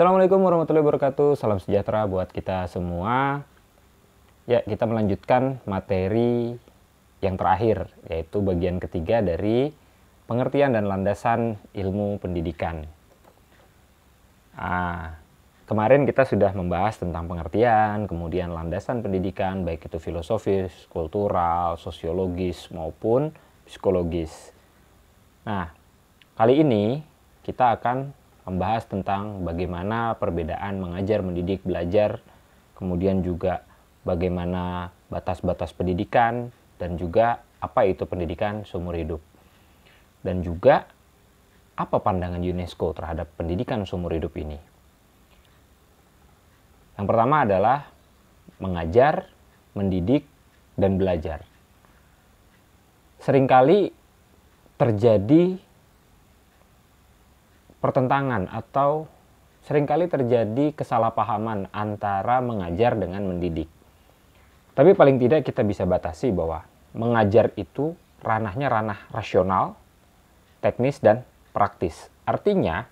Assalamualaikum warahmatullahi wabarakatuh. Salam sejahtera buat kita semua. Ya, kita melanjutkan materi yang terakhir yaitu bagian ketiga dari pengertian dan landasan ilmu pendidikan. Ah, kemarin kita sudah membahas tentang pengertian, kemudian landasan pendidikan baik itu filosofis, kultural, sosiologis maupun psikologis. Nah, kali ini kita akan membahas tentang bagaimana perbedaan mengajar, mendidik, belajar, kemudian juga bagaimana batas-batas pendidikan dan juga apa itu pendidikan seumur hidup. Dan juga apa pandangan UNESCO terhadap pendidikan seumur hidup ini? Yang pertama adalah mengajar, mendidik, dan belajar. Seringkali terjadi pertentangan atau seringkali terjadi kesalahpahaman antara mengajar dengan mendidik. Tapi paling tidak kita bisa batasi bahwa mengajar itu ranahnya ranah rasional, teknis, dan praktis. Artinya,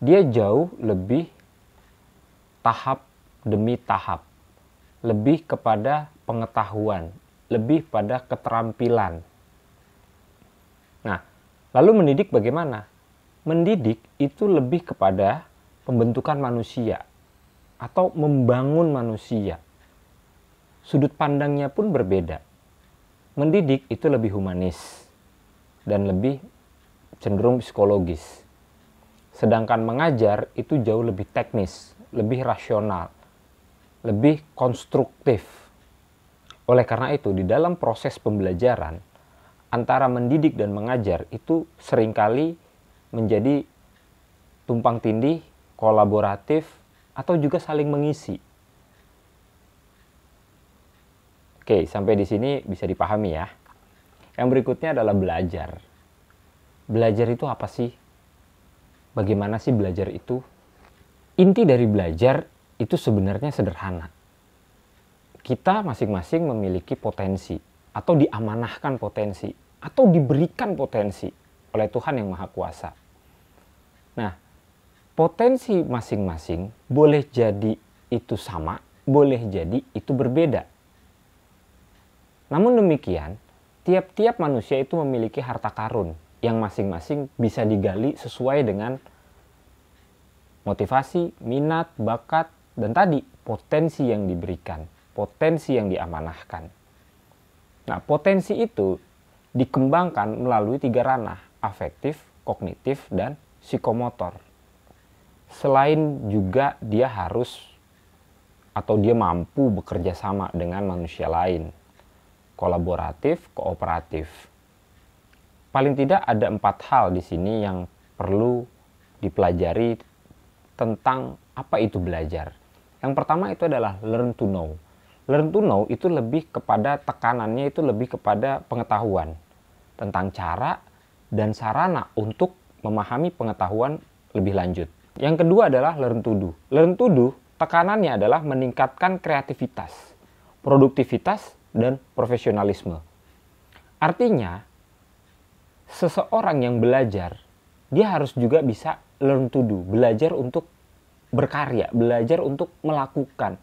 dia jauh lebih tahap demi tahap, lebih kepada pengetahuan, lebih pada keterampilan. Nah, lalu mendidik bagaimana? mendidik itu lebih kepada pembentukan manusia atau membangun manusia. Sudut pandangnya pun berbeda. Mendidik itu lebih humanis dan lebih cenderung psikologis. Sedangkan mengajar itu jauh lebih teknis, lebih rasional, lebih konstruktif. Oleh karena itu, di dalam proses pembelajaran antara mendidik dan mengajar itu seringkali menjadi tumpang tindih, kolaboratif, atau juga saling mengisi. Oke, sampai di sini bisa dipahami ya. Yang berikutnya adalah belajar. Belajar itu apa sih? Bagaimana sih belajar itu? Inti dari belajar itu sebenarnya sederhana. Kita masing-masing memiliki potensi atau diamanahkan potensi atau diberikan potensi oleh Tuhan yang Maha Kuasa Nah, potensi masing-masing boleh jadi itu sama, boleh jadi itu berbeda. Namun demikian, tiap-tiap manusia itu memiliki harta karun yang masing-masing bisa digali sesuai dengan motivasi, minat, bakat, dan tadi potensi yang diberikan, potensi yang diamanahkan. Nah, potensi itu dikembangkan melalui tiga ranah, afektif, kognitif, dan psikomotor. Selain juga dia harus atau dia mampu bekerja sama dengan manusia lain. Kolaboratif, kooperatif. Paling tidak ada empat hal di sini yang perlu dipelajari tentang apa itu belajar. Yang pertama itu adalah learn to know. Learn to know itu lebih kepada tekanannya itu lebih kepada pengetahuan tentang cara dan sarana untuk memahami pengetahuan lebih lanjut. Yang kedua adalah learn to do. Learn to do tekanannya adalah meningkatkan kreativitas, produktivitas, dan profesionalisme. Artinya, seseorang yang belajar, dia harus juga bisa learn to do, belajar untuk berkarya, belajar untuk melakukan.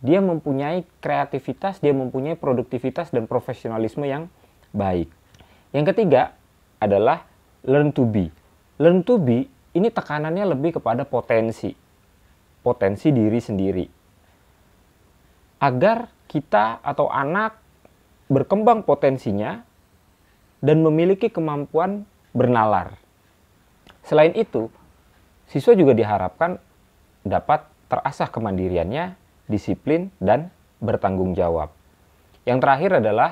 Dia mempunyai kreativitas, dia mempunyai produktivitas dan profesionalisme yang baik. Yang ketiga adalah learn to be learn to be ini tekanannya lebih kepada potensi. Potensi diri sendiri. Agar kita atau anak berkembang potensinya dan memiliki kemampuan bernalar. Selain itu, siswa juga diharapkan dapat terasah kemandiriannya, disiplin, dan bertanggung jawab. Yang terakhir adalah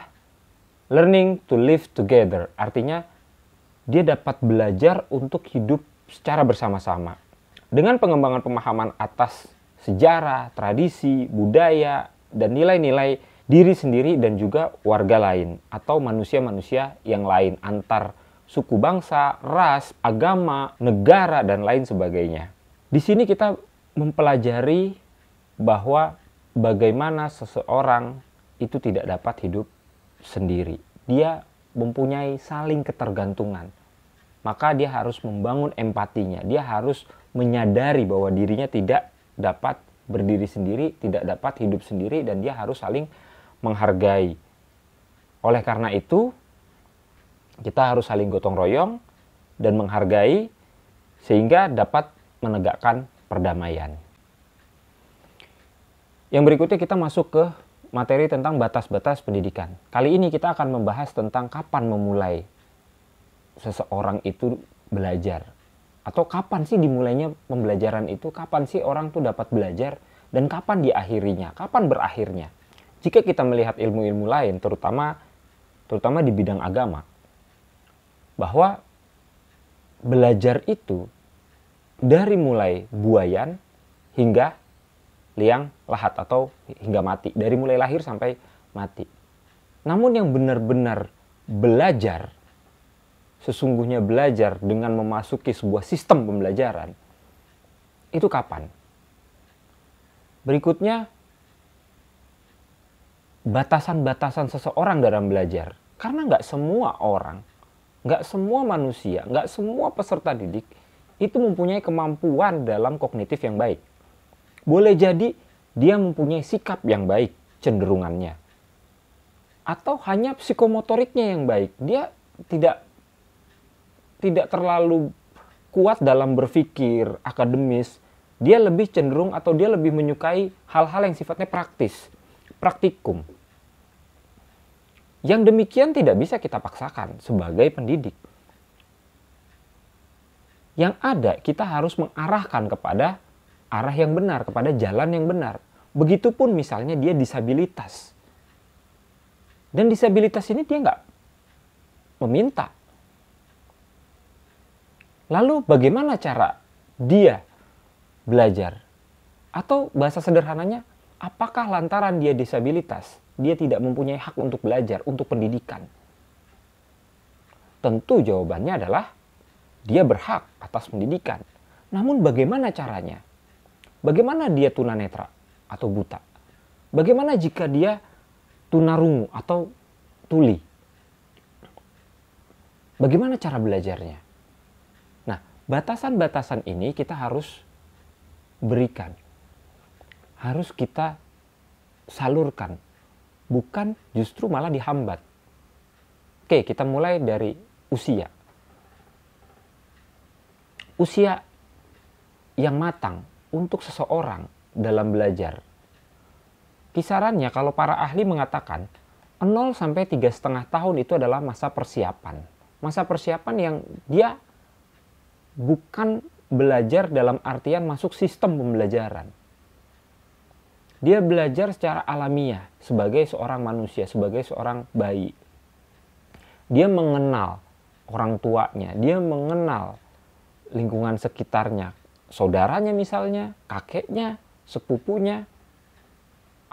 learning to live together, artinya dia dapat belajar untuk hidup secara bersama-sama. Dengan pengembangan pemahaman atas sejarah, tradisi, budaya, dan nilai-nilai diri sendiri dan juga warga lain atau manusia-manusia yang lain antar suku bangsa, ras, agama, negara, dan lain sebagainya. Di sini kita mempelajari bahwa bagaimana seseorang itu tidak dapat hidup sendiri. Dia mempunyai saling ketergantungan maka dia harus membangun empatinya. Dia harus menyadari bahwa dirinya tidak dapat berdiri sendiri, tidak dapat hidup sendiri, dan dia harus saling menghargai. Oleh karena itu, kita harus saling gotong royong dan menghargai, sehingga dapat menegakkan perdamaian. Yang berikutnya, kita masuk ke materi tentang batas-batas pendidikan. Kali ini, kita akan membahas tentang kapan memulai seseorang itu belajar? Atau kapan sih dimulainya pembelajaran itu? Kapan sih orang tuh dapat belajar? Dan kapan diakhirinya? Kapan berakhirnya? Jika kita melihat ilmu-ilmu lain, terutama terutama di bidang agama, bahwa belajar itu dari mulai buayan hingga liang lahat atau hingga mati, dari mulai lahir sampai mati. Namun yang benar-benar belajar sesungguhnya belajar dengan memasuki sebuah sistem pembelajaran itu kapan? Berikutnya batasan-batasan seseorang dalam belajar. Karena nggak semua orang, nggak semua manusia, nggak semua peserta didik itu mempunyai kemampuan dalam kognitif yang baik. Boleh jadi dia mempunyai sikap yang baik cenderungannya. Atau hanya psikomotoriknya yang baik. Dia tidak tidak terlalu kuat dalam berpikir akademis, dia lebih cenderung atau dia lebih menyukai hal-hal yang sifatnya praktis, praktikum. Yang demikian tidak bisa kita paksakan sebagai pendidik. Yang ada kita harus mengarahkan kepada arah yang benar, kepada jalan yang benar. Begitupun misalnya dia disabilitas. Dan disabilitas ini dia nggak meminta Lalu bagaimana cara dia belajar? Atau bahasa sederhananya, apakah lantaran dia disabilitas, dia tidak mempunyai hak untuk belajar, untuk pendidikan? Tentu jawabannya adalah dia berhak atas pendidikan. Namun bagaimana caranya? Bagaimana dia tunanetra atau buta? Bagaimana jika dia tunarungu atau tuli? Bagaimana cara belajarnya? Batasan-batasan ini kita harus berikan. Harus kita salurkan. Bukan justru malah dihambat. Oke, kita mulai dari usia. Usia yang matang untuk seseorang dalam belajar. Kisarannya kalau para ahli mengatakan 0 sampai 3,5 tahun itu adalah masa persiapan. Masa persiapan yang dia bukan belajar dalam artian masuk sistem pembelajaran. Dia belajar secara alamiah sebagai seorang manusia, sebagai seorang bayi. Dia mengenal orang tuanya, dia mengenal lingkungan sekitarnya, saudaranya misalnya, kakeknya, sepupunya,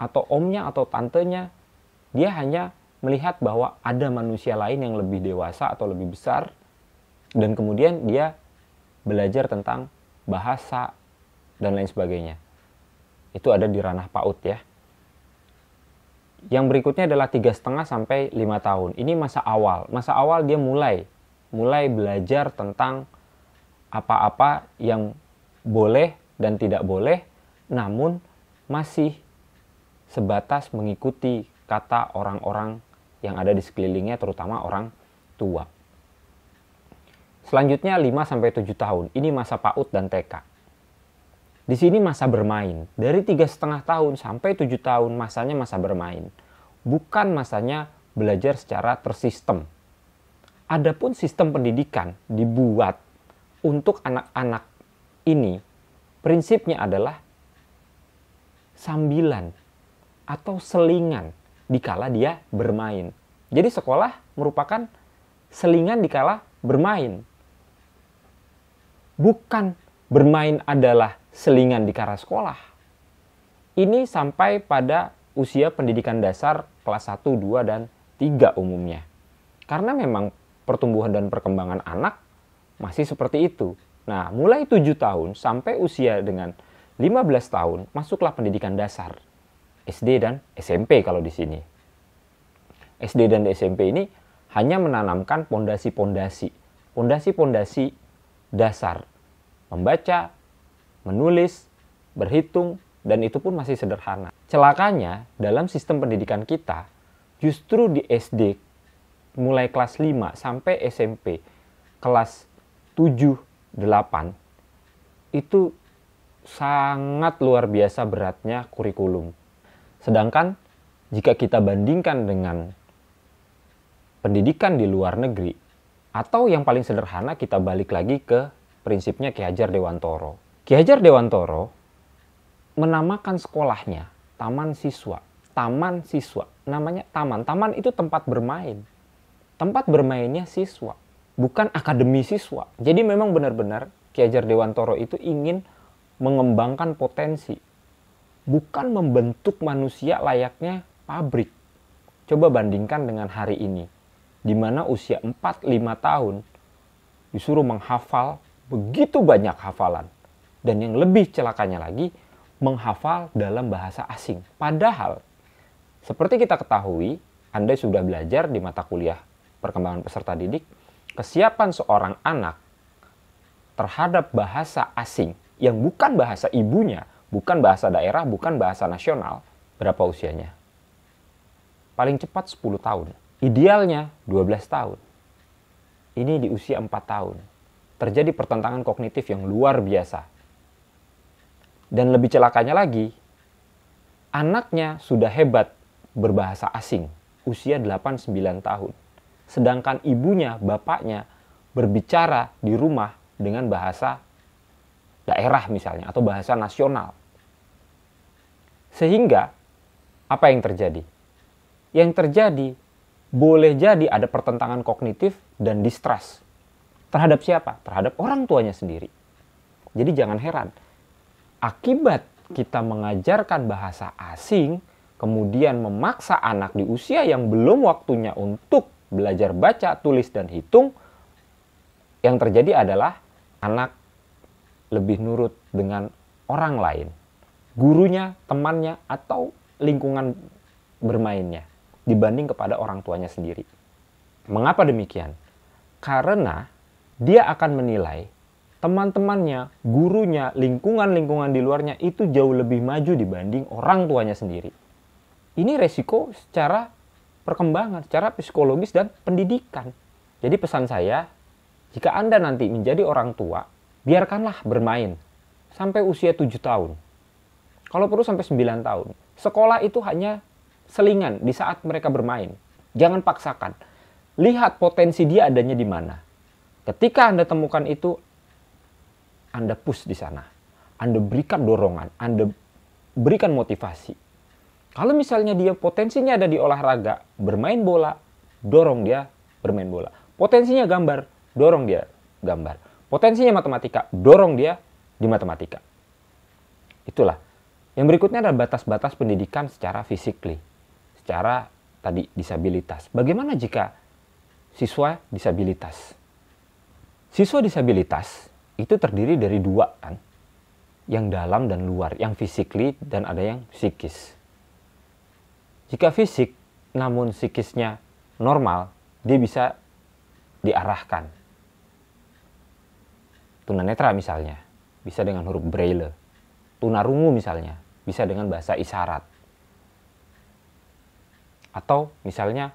atau omnya atau tantenya. Dia hanya melihat bahwa ada manusia lain yang lebih dewasa atau lebih besar dan kemudian dia belajar tentang bahasa dan lain sebagainya. Itu ada di ranah PAUD ya. Yang berikutnya adalah tiga setengah sampai lima tahun. Ini masa awal. Masa awal dia mulai mulai belajar tentang apa-apa yang boleh dan tidak boleh, namun masih sebatas mengikuti kata orang-orang yang ada di sekelilingnya, terutama orang tua. Selanjutnya 5-7 tahun, ini masa PAUD dan TK. Di sini masa bermain. Dari tiga setengah tahun sampai 7 tahun masanya masa bermain. Bukan masanya belajar secara tersistem. Adapun sistem pendidikan dibuat untuk anak-anak ini, prinsipnya adalah sambilan atau selingan dikala dia bermain. Jadi sekolah merupakan selingan dikala bermain bukan bermain adalah selingan di kara sekolah. Ini sampai pada usia pendidikan dasar kelas 1, 2, dan 3 umumnya. Karena memang pertumbuhan dan perkembangan anak masih seperti itu. Nah, mulai 7 tahun sampai usia dengan 15 tahun masuklah pendidikan dasar. SD dan SMP kalau di sini. SD dan SMP ini hanya menanamkan pondasi-pondasi, pondasi-pondasi dasar membaca, menulis, berhitung, dan itu pun masih sederhana. Celakanya, dalam sistem pendidikan kita, justru di SD mulai kelas 5 sampai SMP kelas 7 8 itu sangat luar biasa beratnya kurikulum. Sedangkan jika kita bandingkan dengan pendidikan di luar negeri atau yang paling sederhana kita balik lagi ke prinsipnya Ki Hajar Dewantoro. Ki Hajar Dewantoro menamakan sekolahnya Taman Siswa. Taman Siswa, namanya taman. Taman itu tempat bermain. Tempat bermainnya siswa, bukan akademi siswa. Jadi memang benar-benar Ki Hajar Dewantoro itu ingin mengembangkan potensi, bukan membentuk manusia layaknya pabrik. Coba bandingkan dengan hari ini, di mana usia 4-5 tahun disuruh menghafal begitu banyak hafalan. Dan yang lebih celakanya lagi, menghafal dalam bahasa asing. Padahal, seperti kita ketahui, Anda sudah belajar di mata kuliah perkembangan peserta didik, kesiapan seorang anak terhadap bahasa asing yang bukan bahasa ibunya, bukan bahasa daerah, bukan bahasa nasional, berapa usianya? Paling cepat 10 tahun. Idealnya 12 tahun. Ini di usia 4 tahun terjadi pertentangan kognitif yang luar biasa. Dan lebih celakanya lagi, anaknya sudah hebat berbahasa asing, usia 8-9 tahun. Sedangkan ibunya, bapaknya berbicara di rumah dengan bahasa daerah misalnya atau bahasa nasional. Sehingga apa yang terjadi? Yang terjadi boleh jadi ada pertentangan kognitif dan distrust Terhadap siapa? Terhadap orang tuanya sendiri. Jadi jangan heran. Akibat kita mengajarkan bahasa asing, kemudian memaksa anak di usia yang belum waktunya untuk belajar baca, tulis, dan hitung, yang terjadi adalah anak lebih nurut dengan orang lain. Gurunya, temannya, atau lingkungan bermainnya dibanding kepada orang tuanya sendiri. Mengapa demikian? Karena dia akan menilai teman-temannya, gurunya, lingkungan-lingkungan di luarnya itu jauh lebih maju dibanding orang tuanya sendiri. Ini resiko secara perkembangan, secara psikologis dan pendidikan. Jadi pesan saya, jika Anda nanti menjadi orang tua, biarkanlah bermain sampai usia 7 tahun. Kalau perlu sampai 9 tahun. Sekolah itu hanya selingan di saat mereka bermain. Jangan paksakan. Lihat potensi dia adanya di mana Ketika Anda temukan itu, Anda push di sana. Anda berikan dorongan, Anda berikan motivasi. Kalau misalnya dia potensinya ada di olahraga, bermain bola, dorong dia bermain bola. Potensinya gambar, dorong dia gambar. Potensinya matematika, dorong dia di matematika. Itulah. Yang berikutnya adalah batas-batas pendidikan secara fisikly secara tadi disabilitas. Bagaimana jika siswa disabilitas? Siswa disabilitas itu terdiri dari dua kan, yang dalam dan luar, yang fisikly dan ada yang psikis. Jika fisik namun psikisnya normal, dia bisa diarahkan. Tunanetra misalnya, bisa dengan huruf braille. Tunarungu misalnya, bisa dengan bahasa isyarat. Atau misalnya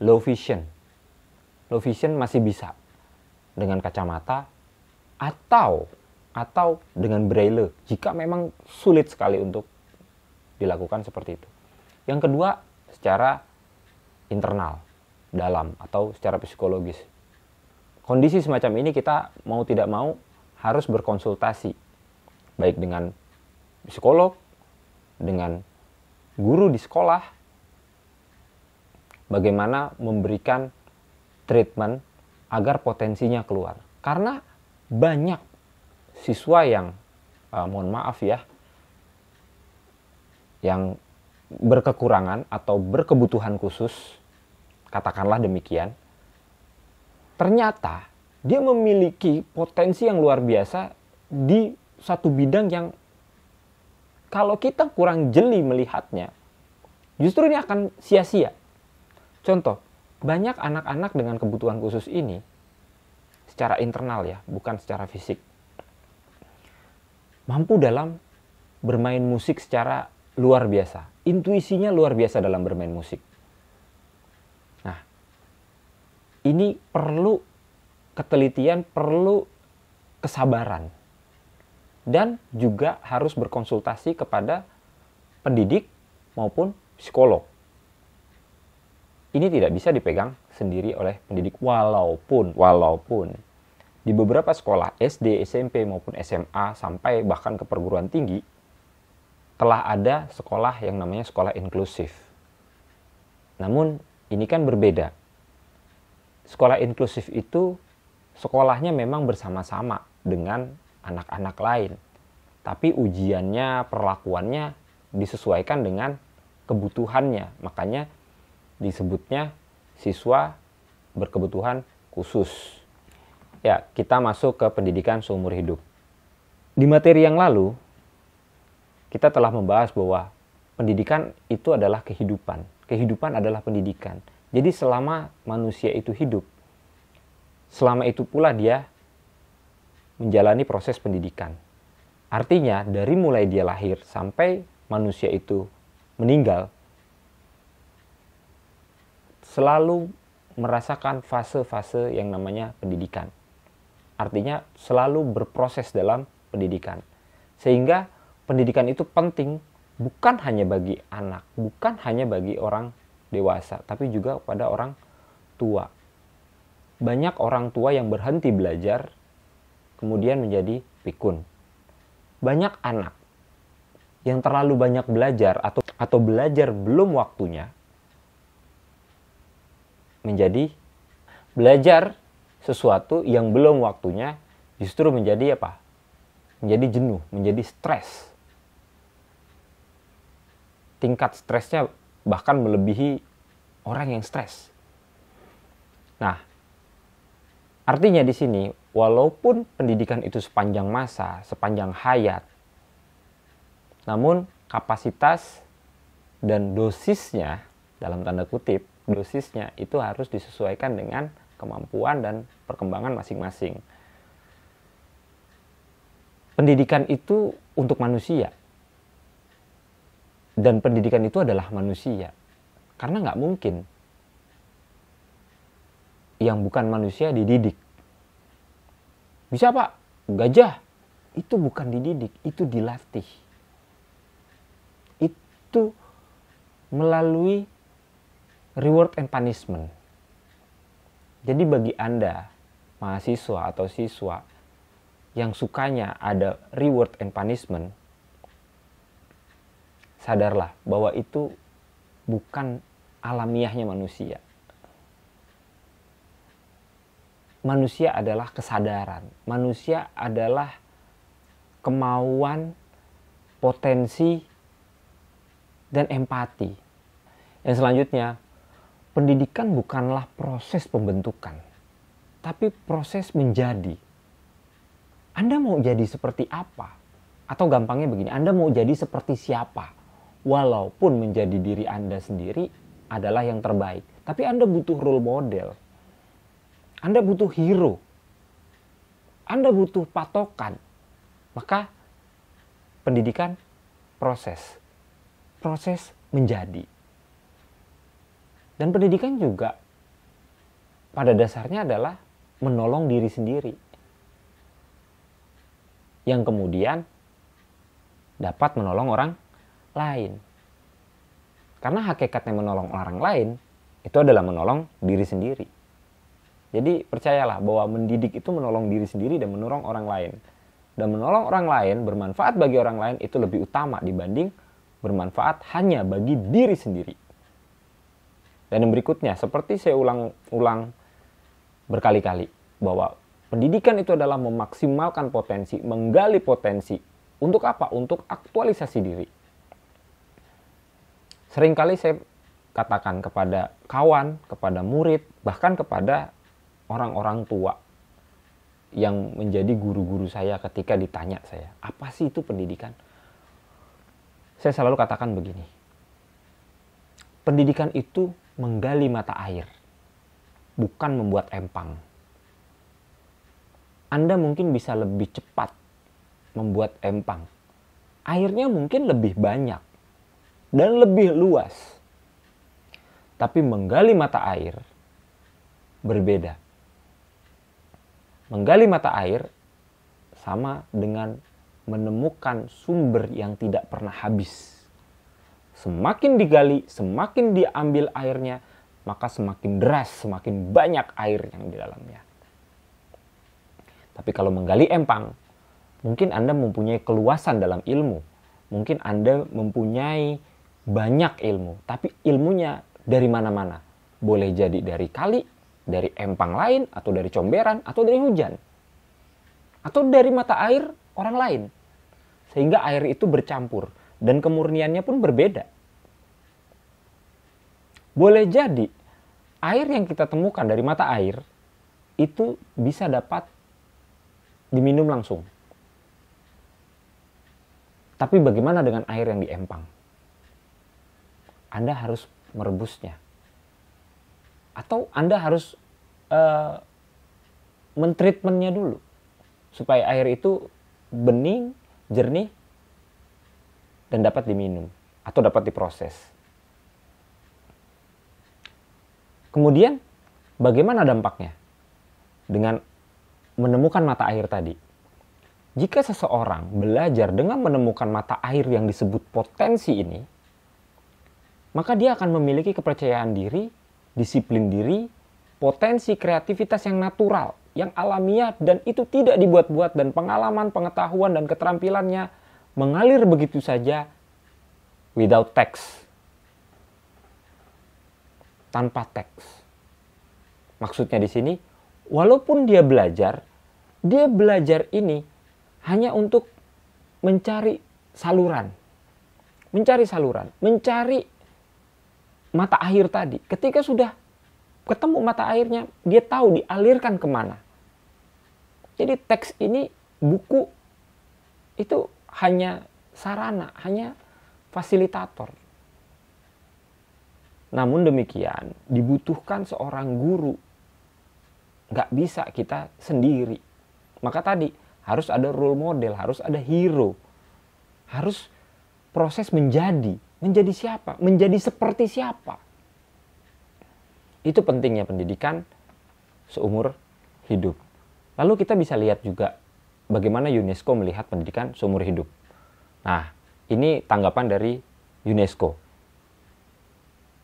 low vision. Low vision masih bisa, dengan kacamata atau atau dengan braille jika memang sulit sekali untuk dilakukan seperti itu. Yang kedua, secara internal, dalam atau secara psikologis. Kondisi semacam ini kita mau tidak mau harus berkonsultasi baik dengan psikolog, dengan guru di sekolah bagaimana memberikan treatment agar potensinya keluar. Karena banyak siswa yang uh, mohon maaf ya yang berkekurangan atau berkebutuhan khusus katakanlah demikian ternyata dia memiliki potensi yang luar biasa di satu bidang yang kalau kita kurang jeli melihatnya justru ini akan sia-sia contoh banyak anak-anak dengan kebutuhan khusus ini secara internal ya, bukan secara fisik. Mampu dalam bermain musik secara luar biasa. Intuisinya luar biasa dalam bermain musik. Nah, ini perlu ketelitian, perlu kesabaran. Dan juga harus berkonsultasi kepada pendidik maupun psikolog. Ini tidak bisa dipegang sendiri oleh pendidik walaupun walaupun di beberapa sekolah SD, SMP maupun SMA sampai bahkan ke perguruan tinggi telah ada sekolah yang namanya sekolah inklusif. Namun ini kan berbeda. Sekolah inklusif itu sekolahnya memang bersama-sama dengan anak-anak lain. Tapi ujiannya, perlakuannya disesuaikan dengan kebutuhannya. Makanya disebutnya siswa berkebutuhan khusus. Ya, kita masuk ke pendidikan seumur hidup. Di materi yang lalu, kita telah membahas bahwa pendidikan itu adalah kehidupan. Kehidupan adalah pendidikan. Jadi selama manusia itu hidup, selama itu pula dia menjalani proses pendidikan. Artinya dari mulai dia lahir sampai manusia itu meninggal, selalu merasakan fase-fase yang namanya pendidikan. Artinya selalu berproses dalam pendidikan. Sehingga pendidikan itu penting bukan hanya bagi anak, bukan hanya bagi orang dewasa, tapi juga pada orang tua. Banyak orang tua yang berhenti belajar kemudian menjadi pikun. Banyak anak yang terlalu banyak belajar atau atau belajar belum waktunya menjadi belajar sesuatu yang belum waktunya justru menjadi apa? Menjadi jenuh, menjadi stres. Tingkat stresnya bahkan melebihi orang yang stres. Nah, artinya di sini walaupun pendidikan itu sepanjang masa, sepanjang hayat, namun kapasitas dan dosisnya dalam tanda kutip dosisnya itu harus disesuaikan dengan kemampuan dan perkembangan masing-masing. Pendidikan itu untuk manusia. Dan pendidikan itu adalah manusia. Karena nggak mungkin yang bukan manusia dididik. Bisa pak, gajah itu bukan dididik, itu dilatih. Itu melalui reward and punishment. Jadi bagi Anda, mahasiswa atau siswa yang sukanya ada reward and punishment, sadarlah bahwa itu bukan alamiahnya manusia. Manusia adalah kesadaran, manusia adalah kemauan, potensi, dan empati. Yang selanjutnya, pendidikan bukanlah proses pembentukan, tapi proses menjadi. Anda mau jadi seperti apa? Atau gampangnya begini, Anda mau jadi seperti siapa? Walaupun menjadi diri Anda sendiri adalah yang terbaik, tapi Anda butuh role model. Anda butuh hero. Anda butuh patokan. Maka pendidikan proses. Proses menjadi. Dan pendidikan juga pada dasarnya adalah menolong diri sendiri. Yang kemudian dapat menolong orang lain. Karena hakikatnya menolong orang lain itu adalah menolong diri sendiri. Jadi percayalah bahwa mendidik itu menolong diri sendiri dan menolong orang lain. Dan menolong orang lain, bermanfaat bagi orang lain itu lebih utama dibanding bermanfaat hanya bagi diri sendiri. Dan yang berikutnya, seperti saya ulang-ulang berkali-kali, bahwa pendidikan itu adalah memaksimalkan potensi, menggali potensi. Untuk apa? Untuk aktualisasi diri. Seringkali saya katakan kepada kawan, kepada murid, bahkan kepada orang-orang tua yang menjadi guru-guru saya ketika ditanya saya, apa sih itu pendidikan? Saya selalu katakan begini, pendidikan itu menggali mata air, bukan membuat empang. Anda mungkin bisa lebih cepat membuat empang. Airnya mungkin lebih banyak dan lebih luas. Tapi menggali mata air berbeda. Menggali mata air sama dengan menemukan sumber yang tidak pernah habis. Semakin digali, semakin diambil airnya, maka semakin deras, semakin banyak air yang di dalamnya. Tapi kalau menggali empang, mungkin Anda mempunyai keluasan dalam ilmu. Mungkin Anda mempunyai banyak ilmu, tapi ilmunya dari mana-mana. Boleh jadi dari kali, dari empang lain, atau dari comberan, atau dari hujan. Atau dari mata air orang lain. Sehingga air itu bercampur dan kemurniannya pun berbeda. Boleh jadi air yang kita temukan dari mata air itu bisa dapat diminum langsung. Tapi bagaimana dengan air yang diempang? Anda harus merebusnya. Atau Anda harus uh, mentreatmentnya dulu. Supaya air itu bening, jernih, dan dapat diminum atau dapat diproses. Kemudian, bagaimana dampaknya? Dengan menemukan mata air tadi. Jika seseorang belajar dengan menemukan mata air yang disebut potensi ini, maka dia akan memiliki kepercayaan diri, disiplin diri, potensi kreativitas yang natural, yang alamiah dan itu tidak dibuat-buat dan pengalaman, pengetahuan dan keterampilannya mengalir begitu saja without text. Tanpa teks. Maksudnya di sini, walaupun dia belajar, dia belajar ini hanya untuk mencari saluran. Mencari saluran, mencari mata air tadi. Ketika sudah ketemu mata airnya, dia tahu dialirkan kemana. Jadi teks ini, buku itu hanya sarana, hanya fasilitator. Namun demikian, dibutuhkan seorang guru. Gak bisa kita sendiri. Maka tadi, harus ada role model, harus ada hero. Harus proses menjadi. Menjadi siapa? Menjadi seperti siapa? Itu pentingnya pendidikan seumur hidup. Lalu kita bisa lihat juga bagaimana UNESCO melihat pendidikan seumur hidup. Nah, ini tanggapan dari UNESCO.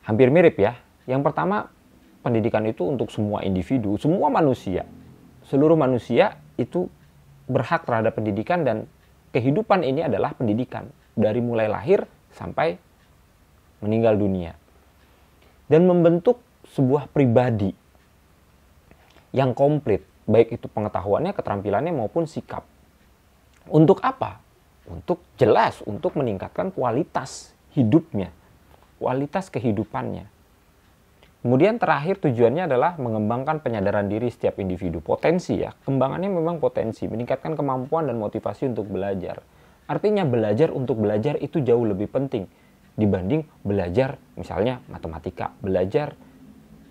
Hampir mirip ya. Yang pertama, pendidikan itu untuk semua individu, semua manusia. Seluruh manusia itu berhak terhadap pendidikan dan kehidupan ini adalah pendidikan dari mulai lahir sampai meninggal dunia. Dan membentuk sebuah pribadi yang komplit baik itu pengetahuannya, keterampilannya maupun sikap. Untuk apa? Untuk jelas untuk meningkatkan kualitas hidupnya, kualitas kehidupannya. Kemudian terakhir tujuannya adalah mengembangkan penyadaran diri setiap individu. Potensi ya, kembangannya memang potensi, meningkatkan kemampuan dan motivasi untuk belajar. Artinya belajar untuk belajar itu jauh lebih penting dibanding belajar misalnya matematika, belajar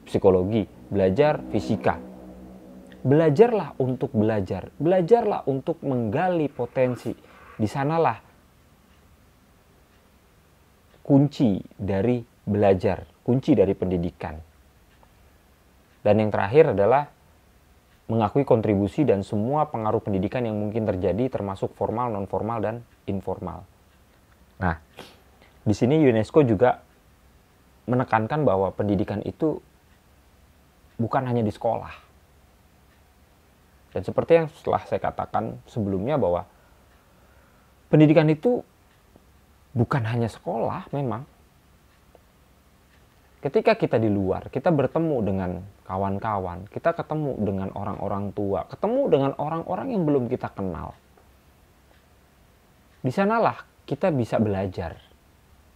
psikologi, belajar fisika Belajarlah untuk belajar, belajarlah untuk menggali potensi. Di sanalah kunci dari belajar, kunci dari pendidikan. Dan yang terakhir adalah mengakui kontribusi dan semua pengaruh pendidikan yang mungkin terjadi termasuk formal, nonformal dan informal. Nah, di sini UNESCO juga menekankan bahwa pendidikan itu bukan hanya di sekolah dan seperti yang setelah saya katakan sebelumnya bahwa pendidikan itu bukan hanya sekolah memang. Ketika kita di luar, kita bertemu dengan kawan-kawan, kita ketemu dengan orang-orang tua, ketemu dengan orang-orang yang belum kita kenal. Di sanalah kita bisa belajar.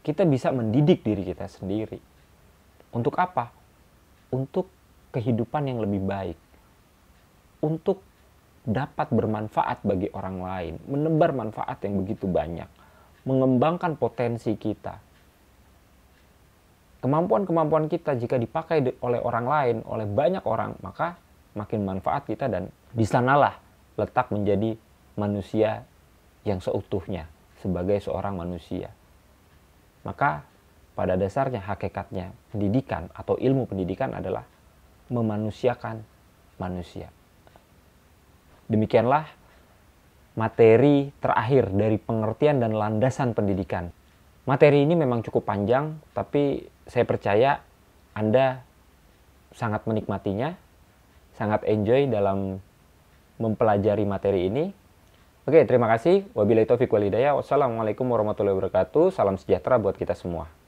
Kita bisa mendidik diri kita sendiri. Untuk apa? Untuk kehidupan yang lebih baik untuk dapat bermanfaat bagi orang lain, menebar manfaat yang begitu banyak, mengembangkan potensi kita. Kemampuan-kemampuan kita jika dipakai oleh orang lain, oleh banyak orang, maka makin manfaat kita dan di sanalah letak menjadi manusia yang seutuhnya sebagai seorang manusia. Maka pada dasarnya hakikatnya pendidikan atau ilmu pendidikan adalah memanusiakan manusia. Demikianlah materi terakhir dari pengertian dan landasan pendidikan. Materi ini memang cukup panjang, tapi saya percaya Anda sangat menikmatinya, sangat enjoy dalam mempelajari materi ini. Oke, terima kasih. Wabillahi taufiq walhidayah. Wassalamualaikum warahmatullahi wabarakatuh. Salam sejahtera buat kita semua.